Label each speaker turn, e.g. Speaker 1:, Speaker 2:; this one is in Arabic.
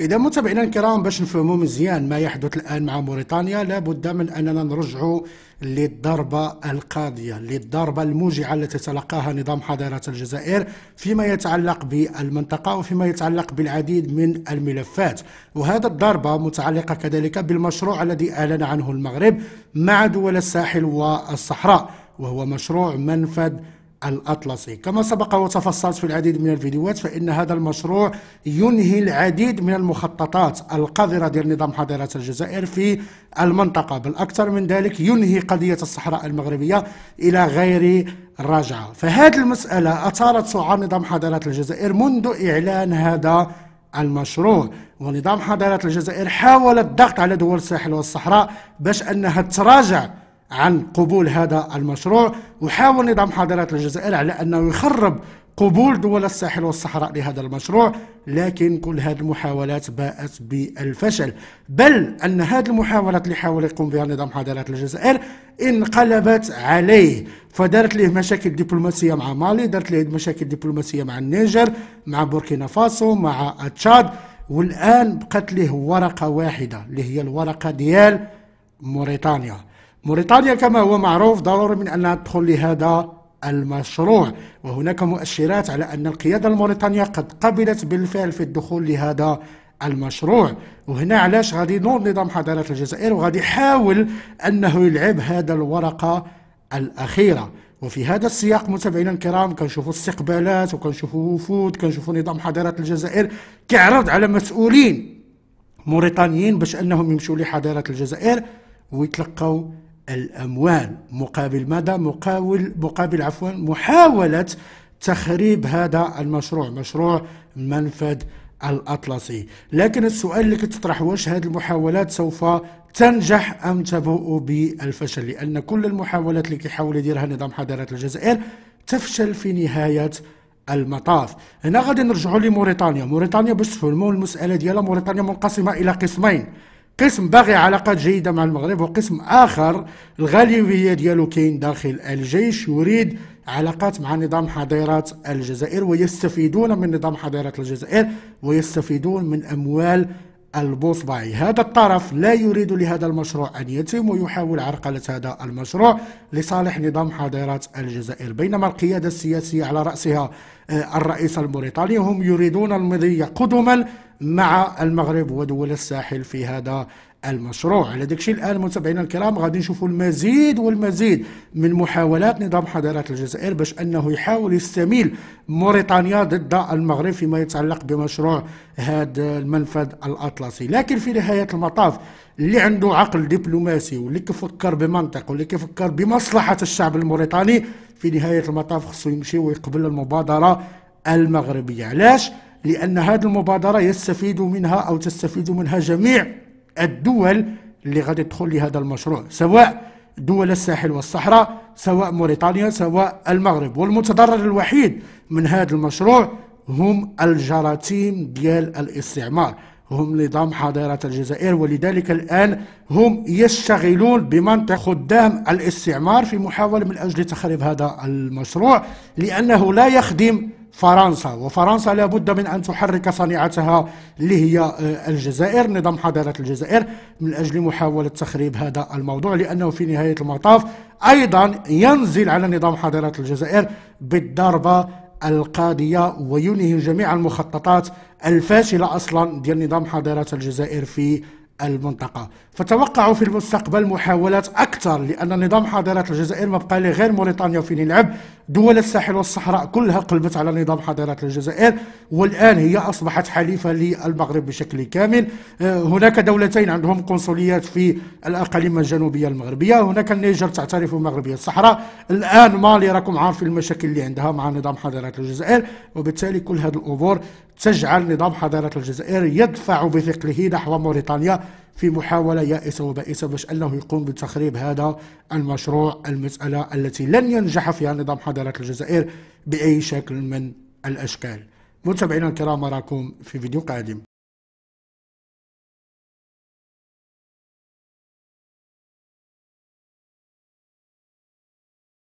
Speaker 1: إذا متابعينا الكرام باش نفهموا مزيان ما يحدث الآن مع موريتانيا لابد من أننا نرجعوا للضربة القاضية للضربة الموجعة التي تلقاها نظام حضارة الجزائر فيما يتعلق بالمنطقة وفيما يتعلق بالعديد من الملفات وهذا الضربة متعلقة كذلك بالمشروع الذي أعلن عنه المغرب مع دول الساحل والصحراء وهو مشروع منفذ الأطلسي كما سبق وتفصلت في العديد من الفيديوهات فإن هذا المشروع ينهي العديد من المخططات القذرة ديال نظام حضارة الجزائر في المنطقة بل أكثر من ذلك ينهي قضية الصحراء المغربية إلى غير الرجعة فهذه المسألة أثارت سعار نظام حضارة الجزائر منذ إعلان هذا المشروع ونظام حضارة الجزائر حاول الضغط على دول الساحل والصحراء باش أنها تراجع عن قبول هذا المشروع وحاول نظام حاضرات الجزائر على أنه يخرب قبول دول الساحل والصحراء لهذا المشروع لكن كل هذه المحاولات باءت بالفشل بل أن هذه المحاولات اللي حاول يقوم بها نظام حاضرات الجزائر انقلبت عليه فدارت له مشاكل دبلوماسية مع مالي دارت له مشاكل دبلوماسية مع النيجر مع بوركينا فاسو مع تشاد والآن بقت له ورقة واحدة اللي هي الورقة ديال موريتانيا موريتانيا كما هو معروف ضروري من أنها تدخل لهذا المشروع وهناك مؤشرات على أن القيادة الموريتانية قد قبلت بالفعل في الدخول لهذا المشروع وهنا علاش غادي نور نظام حضارة الجزائر وغادي يحاول أنه يلعب هذا الورقة الأخيرة وفي هذا السياق متابعينا الكرام كنشوفوا استقبالات وكنشوفوا وفود كنشوفوا نظام حضارة الجزائر كيعرض على مسؤولين موريتانيين باش انهم يمشوا لحضارة الجزائر ويتلقوا الأموال مقابل ماذا؟ مقابل, مقابل عفوا محاولة تخريب هذا المشروع مشروع منفذ الأطلسي لكن السؤال اللي كتطرح واش هذه المحاولات سوف تنجح أم تبوء بالفشل لأن كل المحاولات اللي كيحاول يديرها نظام حضارة الجزائر تفشل في نهاية المطاف هنا غادي نرجعوا لموريتانيا موريتانيا باش تفهموا المسألة ديالها موريتانيا منقسمة إلى قسمين قسم باغي علاقات جيدة مع المغرب وقسم آخر الغالبية ديالو كاين داخل الجيش يريد علاقات مع نظام حضيرات الجزائر ويستفيدون من نظام حضيرات الجزائر ويستفيدون من أموال البوصبعي هذا الطرف لا يريد لهذا المشروع أن يتم ويحاول عرقلة هذا المشروع لصالح نظام حاضرات الجزائر بينما القيادة السياسية على رأسها آه، الرئيس الموريتاني هم يريدون المضي قدما مع المغرب ودول الساحل في هذا المشروع على داك الشيء الان متابعينا الكرام غادي نشوفوا المزيد والمزيد من محاولات نظام حضارات الجزائر باش انه يحاول يستميل موريتانيا ضد المغرب فيما يتعلق بمشروع هذا المنفذ الاطلسي لكن في نهايه المطاف اللي عنده عقل دبلوماسي واللي كيفكر بمنطق واللي كيفكر بمصلحه الشعب الموريتاني في نهايه المطاف خصو يمشي ويقبل المبادره المغربيه علاش لان هذه المبادره يستفيد منها او تستفيد منها جميع الدول اللي غادي تدخل لهذا المشروع سواء دول الساحل والصحراء سواء موريتانيا سواء المغرب والمتضرر الوحيد من هذا المشروع هم الجراثيم ديال الاستعمار هم نظام حضارة الجزائر ولذلك الآن هم يشتغلون بمنطق خدام الاستعمار في محاولة من أجل تخريب هذا المشروع لأنه لا يخدم فرنسا وفرنسا لابد من أن تحرك صنيعتها اللي هي آه، الجزائر نظام حضارة الجزائر من أجل محاولة تخريب هذا الموضوع لأنه في نهاية المطاف أيضا ينزل على نظام حضارة الجزائر بالضربة القاضية وينهي جميع المخططات الفاشلة أصلا ديال نظام حضارة الجزائر في المنطقة فتوقعوا في المستقبل محاولات أكثر لأن نظام حاضرة الجزائر ما بقى غير موريتانيا وفين يلعب دول الساحل والصحراء كلها قلبت على نظام حاضرة الجزائر والآن هي أصبحت حليفة للمغرب بشكل كامل آه، هناك دولتين عندهم قنصليات في الأقاليم الجنوبية المغربية هناك النيجر تعترف بمغربية الصحراء الآن مالي راكم عارفين المشاكل اللي عندها مع نظام حاضرة الجزائر وبالتالي كل هذه الأمور تجعل نظام حضارة الجزائر يدفع بثقله نحو موريتانيا في محاولة يائسة وبائسة باش أنه يقوم بتخريب هذا المشروع المسألة التي لن ينجح فيها نظام حضارة الجزائر بأي شكل من الأشكال متابعينا الكرام أراكم في فيديو قادم